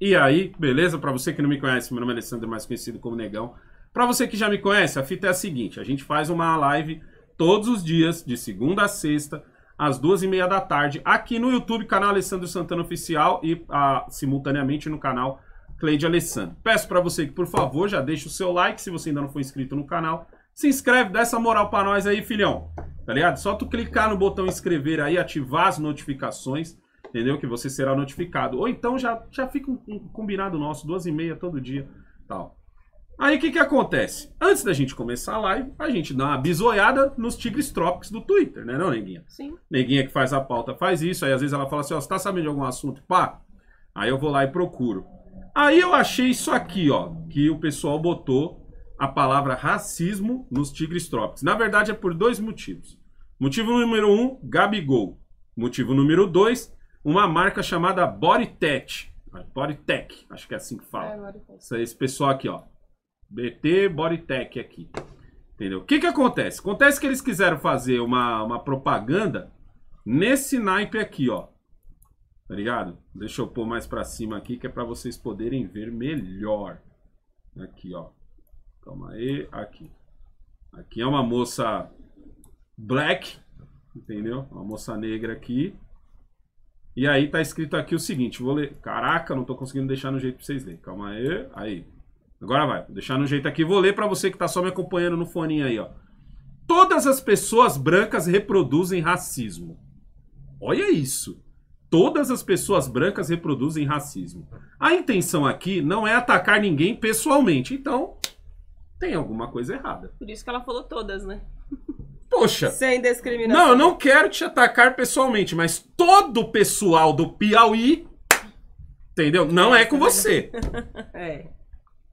E aí, beleza? Para você que não me conhece, meu nome é Alessandro, mais conhecido como Negão. Para você que já me conhece, a fita é a seguinte: a gente faz uma live todos os dias, de segunda a sexta, às duas e meia da tarde, aqui no YouTube, canal Alessandro Santana Oficial e a, ah, simultaneamente no canal Cleide Alessandro. Peço para você que, por favor, já deixe o seu like se você ainda não for inscrito no canal. Se inscreve, dá essa moral para nós aí, filhão. Tá ligado? Só tu clicar no botão inscrever aí, ativar as notificações entendeu? Que você será notificado. Ou então já, já fica um, um combinado nosso, duas e meia todo dia, tal. Aí o que, que acontece? Antes da gente começar a live, a gente dá uma bisoiada nos tigres trópicos do Twitter, né, não, Neguinha? Sim. Neguinha que faz a pauta faz isso, aí às vezes ela fala assim, ó, você tá sabendo de algum assunto? Pá! Aí eu vou lá e procuro. Aí eu achei isso aqui, ó, que o pessoal botou a palavra racismo nos tigres trópicos. Na verdade é por dois motivos. Motivo número um, Gabigol. Motivo número dois, uma marca chamada Bodytech. Bodytech, acho que é assim que fala. É, Esse pessoal aqui, ó. BT Bodytech aqui. Entendeu? O que que acontece? Acontece que eles quiseram fazer uma, uma propaganda nesse naipe aqui, ó. Tá ligado? Deixa eu pôr mais pra cima aqui, que é pra vocês poderem ver melhor. Aqui, ó. Calma aí, aqui. Aqui é uma moça black, entendeu? Uma moça negra aqui. E aí tá escrito aqui o seguinte, vou ler. Caraca, não tô conseguindo deixar no jeito pra vocês lerem. Calma aí. Aí. Agora vai. Vou deixar no jeito aqui. Vou ler para você que tá só me acompanhando no fone aí, ó. Todas as pessoas brancas reproduzem racismo. Olha isso. Todas as pessoas brancas reproduzem racismo. A intenção aqui não é atacar ninguém pessoalmente. Então, tem alguma coisa errada. Por isso que ela falou todas, né? Poxa. Sem discriminação. Não, eu não quero te atacar pessoalmente, mas todo o pessoal do Piauí. Entendeu? Não é com você. É.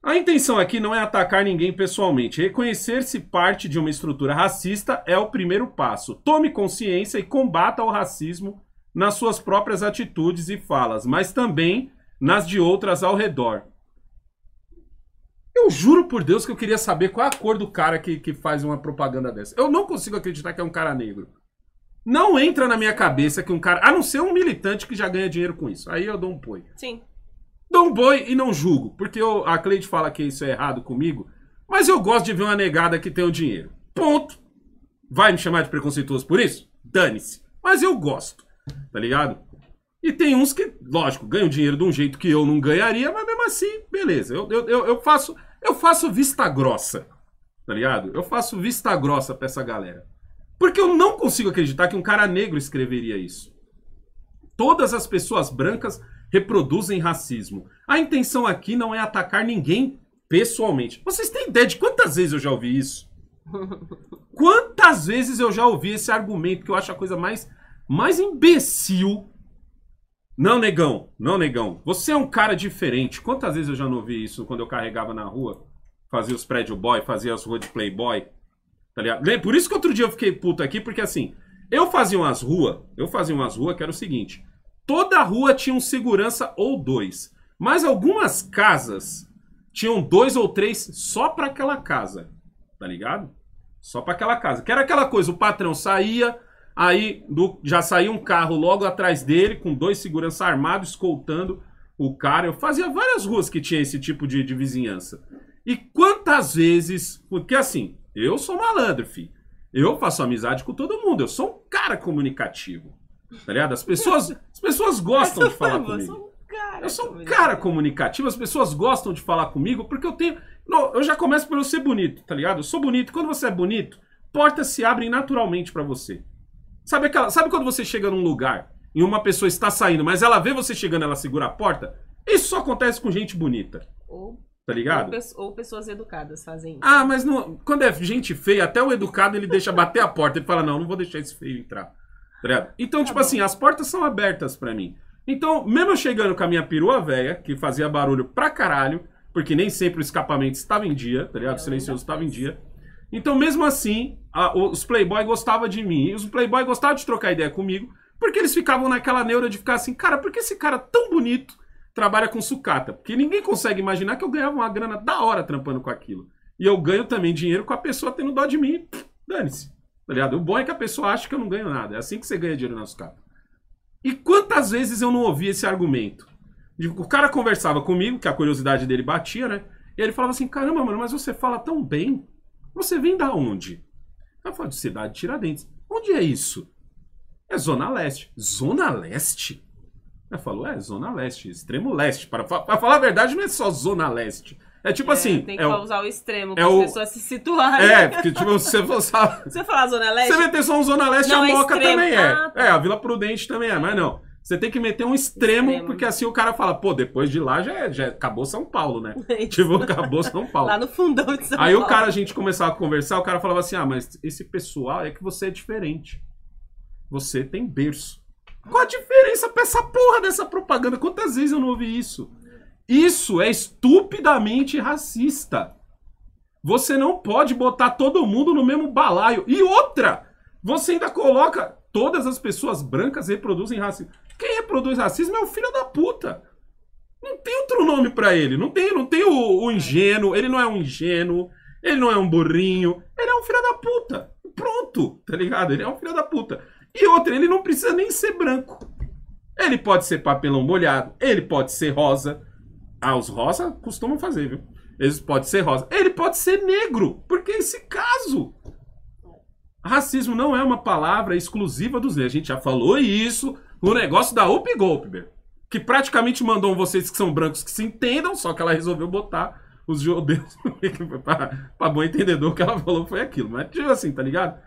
A intenção aqui não é atacar ninguém pessoalmente. Reconhecer-se parte de uma estrutura racista é o primeiro passo. Tome consciência e combata o racismo nas suas próprias atitudes e falas, mas também nas de outras ao redor. Eu juro por Deus que eu queria saber qual é a cor do cara que, que faz uma propaganda dessa. Eu não consigo acreditar que é um cara negro. Não entra na minha cabeça que um cara. A não ser um militante que já ganha dinheiro com isso. Aí eu dou um boi. Sim. Dou um boi e não julgo. Porque eu, a Cleide fala que isso é errado comigo. Mas eu gosto de ver uma negada que tem o dinheiro. Ponto. Vai me chamar de preconceituoso por isso? Dane-se. Mas eu gosto. Tá ligado? E tem uns que, lógico, ganham dinheiro de um jeito que eu não ganharia, mas mesmo assim, beleza. Eu, eu, eu, faço, eu faço vista grossa, tá ligado? Eu faço vista grossa pra essa galera. Porque eu não consigo acreditar que um cara negro escreveria isso. Todas as pessoas brancas reproduzem racismo. A intenção aqui não é atacar ninguém pessoalmente. Vocês têm ideia de quantas vezes eu já ouvi isso? Quantas vezes eu já ouvi esse argumento que eu acho a coisa mais, mais imbecil não, negão, não, negão. Você é um cara diferente. Quantas vezes eu já não vi isso quando eu carregava na rua? Fazia os prédio boy, fazia as ruas de playboy. Tá ligado? Por isso que outro dia eu fiquei puto aqui, porque assim, eu fazia umas ruas, eu fazia umas ruas que era o seguinte: toda rua tinha um segurança ou dois. Mas algumas casas tinham dois ou três só para aquela casa. Tá ligado? Só para aquela casa. Que era aquela coisa, o patrão saía, Aí do, já saiu um carro logo atrás dele, com dois segurança armados, escoltando o cara. Eu fazia várias ruas que tinha esse tipo de, de vizinhança. E quantas vezes. Porque assim, eu sou malandro, filho. Eu faço amizade com todo mundo. Eu sou um cara comunicativo. Tá ligado? As pessoas, as pessoas gostam de falar comigo. eu sou um cara comunicativo, as pessoas gostam de falar comigo porque eu tenho. Não, eu já começo eu ser bonito, tá ligado? Eu sou bonito. Quando você é bonito, portas se abrem naturalmente para você. Sabe, aquela, sabe quando você chega num lugar e uma pessoa está saindo, mas ela vê você chegando, ela segura a porta? Isso só acontece com gente bonita. Ou Tá ligado? Ou, pessoas educadas fazem isso. Ah, mas não, quando é gente feia, até o educado ele deixa bater a porta. Ele fala: não, não vou deixar esse feio entrar. Tá então, tá tipo assim, bom. assim, as portas são abertas para mim. Então, mesmo eu chegando com a minha perua velha, que fazia barulho pra caralho, porque nem sempre o escapamento estava em dia, tá ligado? O silencioso estava em dia. Então, mesmo assim, a, os Playboy gostavam de mim. E os Playboy gostavam de trocar ideia comigo, porque eles ficavam naquela neura de ficar assim, cara, por que esse cara tão bonito trabalha com sucata? Porque ninguém consegue imaginar que eu ganhava uma grana da hora trampando com aquilo. E eu ganho também dinheiro com a pessoa tendo dó de mim. Dane-se. Tá ligado? O bom é que a pessoa acha que eu não ganho nada. É assim que você ganha dinheiro na sucata. E quantas vezes eu não ouvi esse argumento? O cara conversava comigo, que a curiosidade dele batia, né? E ele falava assim: caramba, mano, mas você fala tão bem você vem da onde? Ela fala de cidade de Tiradentes. Onde é isso? É Zona Leste. Zona Leste? Ela falou, é, Zona Leste, Extremo Leste. Para, para falar a verdade, não é só Zona Leste. É tipo é, assim. Tem que é usar o, o extremo para é as o... pessoas se situarem. É, porque tipo, você usar. Você falar Zona Leste? Você vai ter só um Zona Leste, não, a Moca também é. Ah, tá. É, a Vila Prudente também é, mas não. Você tem que meter um extremo, extremo, porque assim o cara fala, pô, depois de lá já, é, já é, acabou São Paulo, né? É tipo, acabou São Paulo. lá no fundão de São Aí Paulo. Aí o cara, a gente começava a conversar, o cara falava assim, ah, mas esse pessoal é que você é diferente. Você tem berço. Qual a diferença pra essa porra dessa propaganda? Quantas vezes eu não ouvi isso? Isso é estupidamente racista. Você não pode botar todo mundo no mesmo balaio. E outra, você ainda coloca todas as pessoas brancas reproduzem racismo. Quem reproduz racismo é o filho da puta. Não tem outro nome para ele. Não tem, não tem o, o ingênuo. Ele não é um ingênuo. Ele não é um burrinho. Ele é um filho da puta. Pronto, tá ligado? Ele é um filho da puta. E outra, ele não precisa nem ser branco. Ele pode ser papelão molhado. Ele pode ser rosa. Ah, os rosa costumam fazer, viu? Eles pode ser rosa. Ele pode ser negro, porque é esse caso. Racismo não é uma palavra exclusiva dos negros. A gente já falou isso no negócio da UP Goldberg, que praticamente mandou vocês que são brancos que se entendam, só que ela resolveu botar os judeus pra, pra bom entendedor o que ela falou foi aquilo. Mas tipo assim, tá ligado?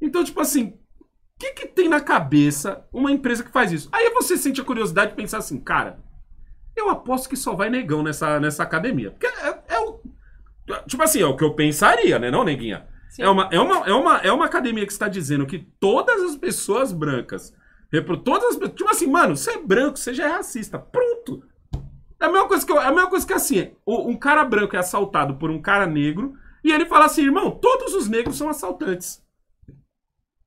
Então, tipo assim, o que, que tem na cabeça uma empresa que faz isso? Aí você sente a curiosidade de pensar assim, cara, eu aposto que só vai negão nessa, nessa academia. Porque é, é o. Tipo assim, é o que eu pensaria, né, não, neguinha? É uma, é, uma, é, uma, é uma academia que está dizendo que todas as pessoas brancas Repro todas as Tipo assim, mano, você é branco, você já é racista. Pronto. É a mesma coisa que, eu, é a mesma coisa que assim, um cara branco é assaltado por um cara negro e ele fala assim, irmão, todos os negros são assaltantes.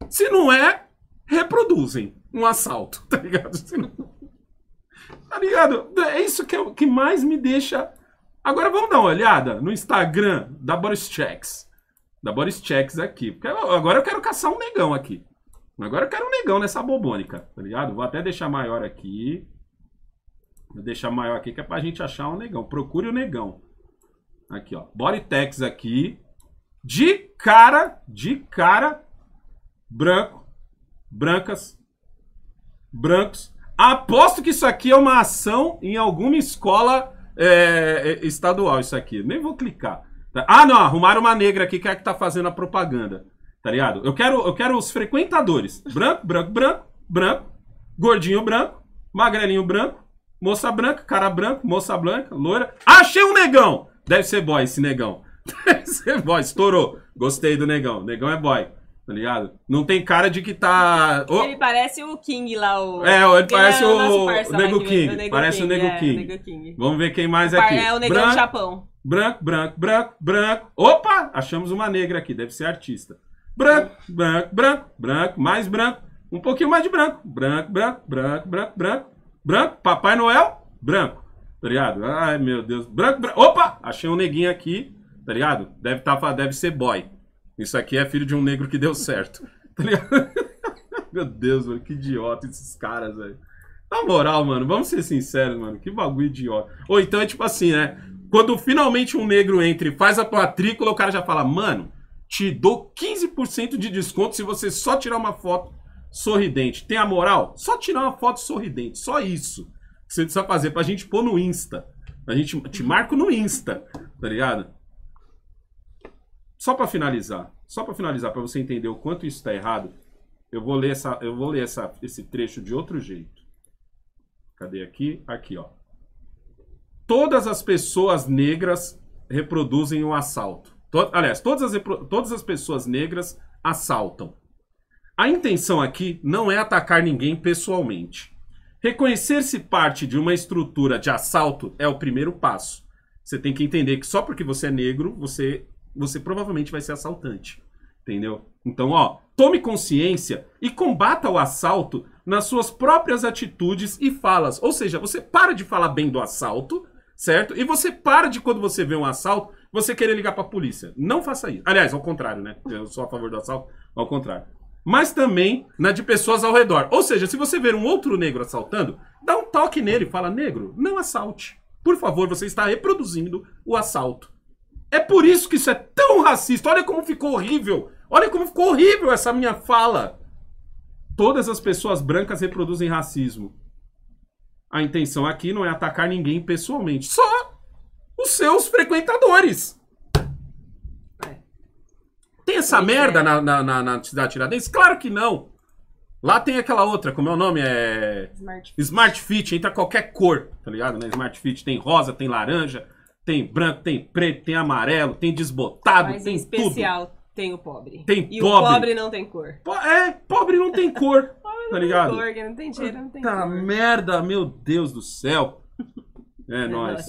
Se não é, reproduzem um assalto, tá ligado? Não... Tá ligado? É isso que, eu, é que mais me deixa... Agora vamos dar uma olhada no Instagram da Boris Checks. Da Boris Checks aqui. Porque agora eu quero caçar um negão aqui. Agora eu quero um negão nessa bobônica, tá ligado? Vou até deixar maior aqui. Vou deixar maior aqui que é pra gente achar um negão. Procure o um negão. Aqui, ó. Bodytex aqui. De cara, de cara, branco, brancas, brancos. Aposto que isso aqui é uma ação em alguma escola é, é estadual, isso aqui. Nem vou clicar. Tá. Ah, não, arrumaram uma negra aqui que é a que tá fazendo a propaganda tá ligado? Eu quero, eu quero os frequentadores. Branco, branco, branco, branco, gordinho branco, magrelinho branco, moça branca, cara branco, moça branca, loira. Achei um negão! Deve ser boy esse negão. Deve ser boy, estourou. Gostei do negão. Negão é boy tá ligado? Não tem cara de que tá. Oh. Ele parece o King lá, o. É, ele parece é o, o Nego King. O Nego né? parece King, o Nego, é, King. Nego, King. Vamos ver quem mais o aqui. É o Negão branco, do Japão. Branco, branco, branco, branco. Opa! Achamos uma negra aqui, deve ser artista branco, branco, branco, branco, mais branco, um pouquinho mais de branco, branco, branco, branco, branco, branco, branco, Papai Noel, branco, tá ligado? Ai, meu Deus, branco, branco, opa, achei um neguinho aqui, tá ligado? Deve, tá, deve ser boy, isso aqui é filho de um negro que deu certo, tá ligado? meu Deus, mano, que idiota esses caras, velho. Na moral, mano, vamos ser sinceros, mano, que bagulho idiota. Ou então é tipo assim, né? Quando finalmente um negro entra e faz a matrícula, o cara já fala, mano, te dou 15% de desconto se você só tirar uma foto sorridente. Tem a moral? Só tirar uma foto sorridente, só isso que você precisa fazer pra gente pôr no Insta. A gente te marco no Insta, tá ligado? Só para finalizar, só para finalizar para você entender o quanto isso está errado, eu vou ler essa, eu vou ler essa, esse trecho de outro jeito. Cadê aqui? Aqui, ó. Todas as pessoas negras reproduzem o um assalto aliás, todas as, todas as pessoas negras assaltam. A intenção aqui não é atacar ninguém pessoalmente. Reconhecer-se parte de uma estrutura de assalto é o primeiro passo. Você tem que entender que só porque você é negro, você, você provavelmente vai ser assaltante. Entendeu? Então, ó, tome consciência e combata o assalto nas suas próprias atitudes e falas. Ou seja, você para de falar bem do assalto, certo? E você para de quando você vê um assalto você querer ligar para a polícia. Não faça isso. Aliás, ao contrário, né? Eu sou a favor do assalto, ao contrário. Mas também na de pessoas ao redor. Ou seja, se você ver um outro negro assaltando, dá um toque nele e fala: negro, não assalte. Por favor, você está reproduzindo o assalto. É por isso que isso é tão racista. Olha como ficou horrível. Olha como ficou horrível essa minha fala. Todas as pessoas brancas reproduzem racismo. A intenção aqui não é atacar ninguém pessoalmente, só os seus frequentadores. É. Tem essa merda é. na, na, na, na cidade Tiradentes? Claro que não. Lá tem aquela outra, como é o nome? É. Smart Fit. Smart Fit, entra qualquer cor, tá ligado? Né? Smart Fit tem rosa, tem laranja, tem branco, tem preto, tem amarelo, tem desbotado, Mas tem especial tudo. tem o pobre. Tem e pobre. o pobre não tem cor. Po é, pobre não tem cor. pobre tá ligado? tem cor, não tem dinheiro, não tem Puta cor. merda, meu Deus do céu. É, é nóis.